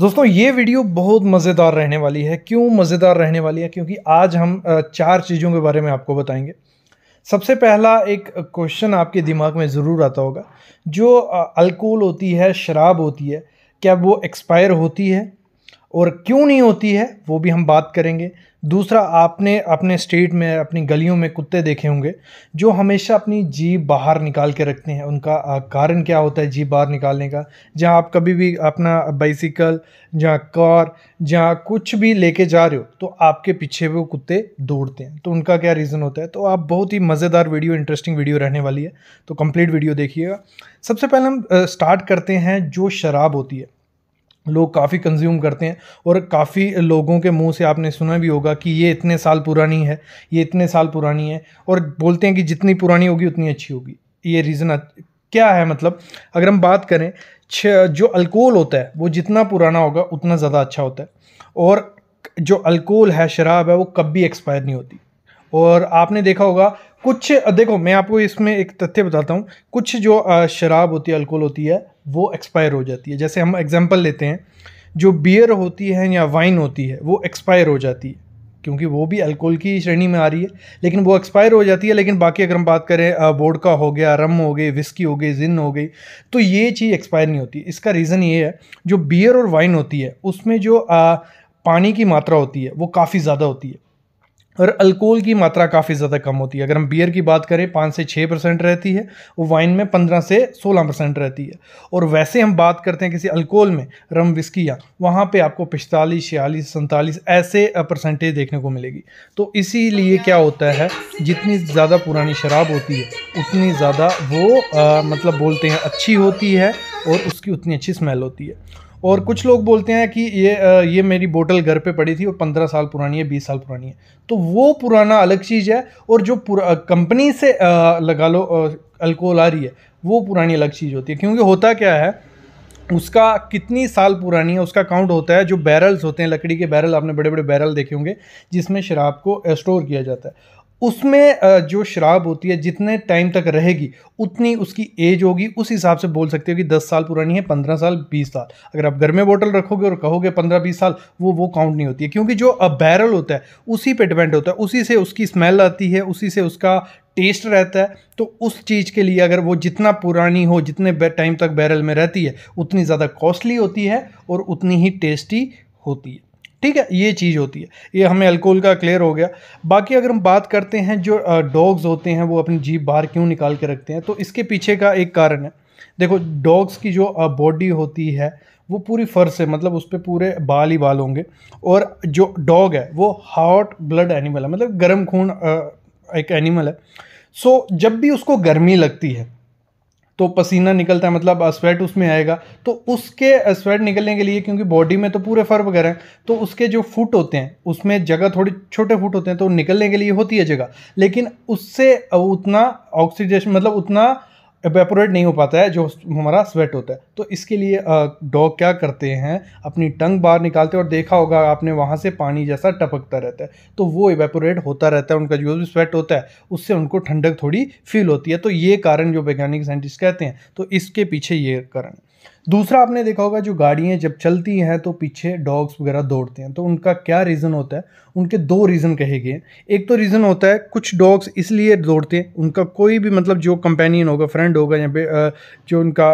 दोस्तों ये वीडियो बहुत मज़ेदार रहने वाली है क्यों मज़ेदार रहने वाली है क्योंकि आज हम चार चीज़ों के बारे में आपको बताएंगे सबसे पहला एक क्वेश्चन आपके दिमाग में ज़रूर आता होगा जो अल्कोहल होती है शराब होती है क्या वो एक्सपायर होती है और क्यों नहीं होती है वो भी हम बात करेंगे दूसरा आपने अपने स्टेट में अपनी गलियों में कुत्ते देखे होंगे जो हमेशा अपनी जीप बाहर निकाल के रखते हैं उनका कारण क्या होता है जीप बाहर निकालने का जहां आप कभी भी अपना बाइसिकल या कार या कुछ भी लेके जा रहे हो तो आपके पीछे वो कुत्ते दौड़ते हैं तो उनका क्या रीज़न होता है तो आप बहुत ही मज़ेदार वीडियो इंटरेस्टिंग वीडियो रहने वाली है तो कम्प्लीट वीडियो देखिएगा सबसे पहले हम स्टार्ट करते हैं जो शराब होती है लोग काफ़ी कंज्यूम करते हैं और काफ़ी लोगों के मुंह से आपने सुना भी होगा कि ये इतने साल पुरानी है ये इतने साल पुरानी है और बोलते हैं कि जितनी पुरानी होगी उतनी अच्छी होगी ये रीज़न क्या है मतलब अगर हम बात करें जो अल्कोहल होता है वो जितना पुराना होगा उतना ज़्यादा अच्छा होता है और जो अल्कोहल है शराब है वो कभी एक्सपायर नहीं होती और आपने देखा होगा कुछ देखो मैं आपको इसमें एक तथ्य बताता हूँ कुछ जो शराब होती है अल्कोहल होती है वो एक्सपायर हो जाती है जैसे हम एग्जांपल लेते हैं जो बियर होती है या वाइन होती है वो एक्सपायर हो जाती है क्योंकि वो भी अल्कोहल की श्रेणी में आ रही है लेकिन वो एक्सपायर हो जाती है लेकिन बाकी अगर हम बात करें बोडका हो गया रम हो गई विस्की हो गई जिन हो गई तो ये चीज़ एक्सपायर नहीं होती इसका रीज़न ये है जो बियर और वाइन होती है उसमें जो आ, पानी की मात्रा होती है वो काफ़ी ज़्यादा होती है और अल्कोहल की मात्रा काफ़ी ज़्यादा कम होती है अगर हम बियर की बात करें पाँच से छः परसेंट रहती है और वाइन में पंद्रह से सोलह परसेंट रहती है और वैसे हम बात करते हैं किसी अल्कोहल में रम विस्की या वहाँ पे आपको पिस्तालीस छियालीस सैंतालीस ऐसे परसेंटेज देखने को मिलेगी तो इसीलिए क्या होता है जितनी ज़्यादा पुरानी शराब होती है उतनी ज़्यादा वो आ, मतलब बोलते हैं अच्छी होती है और उसकी उतनी अच्छी स्मेल होती है और कुछ लोग बोलते हैं कि ये ये मेरी बोतल घर पे पड़ी थी और पंद्रह साल पुरानी है बीस साल पुरानी है तो वो पुराना अलग चीज़ है और जो कंपनी से लगा लो अल्कोहल आ रही है वो पुरानी अलग चीज़ होती है क्योंकि होता क्या है उसका कितनी साल पुरानी है उसका काउंट होता है जो बैरल्स होते हैं लकड़ी के बैरल आपने बड़े बड़े बैरल देखे होंगे जिसमें शराब को स्टोर किया जाता है उसमें जो शराब होती है जितने टाइम तक रहेगी उतनी उसकी एज होगी उस हिसाब से बोल सकते हो कि 10 साल पुरानी है 15 साल 20 साल अगर आप घर में बोतल रखोगे और कहोगे 15-20 साल वो वो काउंट नहीं होती है क्योंकि जो बैरल होता है उसी पे डिपेंड होता है उसी से उसकी स्मेल आती है उसी से उसका टेस्ट रहता है तो उस चीज़ के लिए अगर वो जितना पुरानी हो जितने टाइम तक बैरल में रहती है उतनी ज़्यादा कॉस्टली होती है और उतनी ही टेस्टी होती है ठीक है ये चीज़ होती है ये हमें अल्कोहल का क्लियर हो गया बाकी अगर हम बात करते हैं जो डॉग्स होते हैं वो अपनी जीप बाहर क्यों निकाल के रखते हैं तो इसके पीछे का एक कारण है देखो डॉग्स की जो बॉडी होती है वो पूरी फर्श से मतलब उस पर पूरे बाल ही बाल होंगे और जो डॉग है वो हॉट ब्लड एनिमल है मतलब गर्म खून एक एनिमल है सो जब भी उसको गर्मी लगती है तो पसीना निकलता है मतलब स्वेट उसमें आएगा तो उसके स्वेट निकलने के लिए क्योंकि बॉडी में तो पूरे फर वगैरह हैं तो उसके जो फुट होते हैं उसमें जगह थोड़ी छोटे फुट होते हैं तो निकलने के लिए होती है जगह लेकिन उससे उतना ऑक्सीडेशन मतलब उतना एवेपोरेट नहीं हो पाता है जो हमारा स्वेट होता है तो इसके लिए डॉग क्या करते हैं अपनी टंग बाहर निकालते हैं और देखा होगा आपने वहाँ से पानी जैसा टपकता रहता है तो वो एवेपोरेट होता रहता है उनका जो भी स्वेट होता है उससे उनको ठंडक थोड़ी फील होती है तो ये कारण जो वैज्ञानिक साइंटिस्ट कहते हैं तो इसके पीछे ये कारण दूसरा आपने देखा होगा जो गाड़ियाँ जब चलती हैं तो पीछे डॉग्स वगैरह दौड़ते हैं तो उनका क्या रीज़न होता है उनके दो रीज़न कहे गए एक तो रीज़न होता है कुछ डॉग्स इसलिए दौड़ते हैं उनका कोई भी मतलब जो कंपेनियन होगा फ्रेंड होगा या जो उनका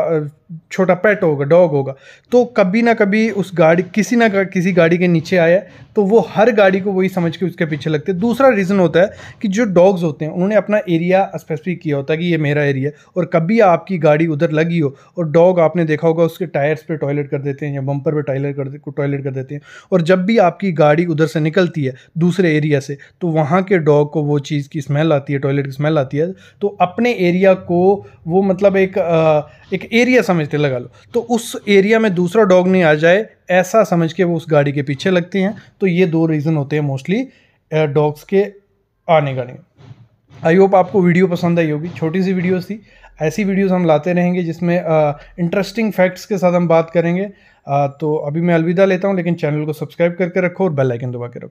छोटा पेट होगा डॉग होगा तो कभी ना कभी उस गाड़ी किसी ना किसी गाड़ी के नीचे आया तो वो हर गाड़ी को वही समझ के उसके पीछे लगते हैं दूसरा रीज़न होता है कि जो डॉग्स होते हैं उन्होंने अपना एरिया स्पेसिफिक किया होता है कि ये मेरा एरिया और कभी आपकी गाड़ी उधर लगी हो और डॉग आपने देखा होगा होगा उसके टायर्स पे टॉयलेट कर देते हैं या बम्पर पे टॉयलेट कर टॉयलेट कर देते हैं और जब भी आपकी गाड़ी उधर से निकलती है दूसरे एरिया से तो वहाँ के डॉग को वो चीज़ की स्मेल आती है टॉयलेट की स्मेल आती है तो अपने एरिया को वो मतलब एक एक एरिया समझते लगा लो तो उस एरिया में दूसरा डॉग नहीं आ जाए ऐसा समझ के वो उस गाड़ी के पीछे लगते हैं तो ये दो रीज़न होते हैं मोस्टली डॉग्स के आने का नहीं आई होप आपको वीडियो पसंद आई होगी छोटी सी वीडियो थी ऐसी वीडियोस हम लाते रहेंगे जिसमें इंटरेस्टिंग फैक्ट्स के साथ हम बात करेंगे आ, तो अभी मैं अलविदा लेता हूँ लेकिन चैनल को सब्सक्राइब करके रखो और बेल आइकन दबा के रखो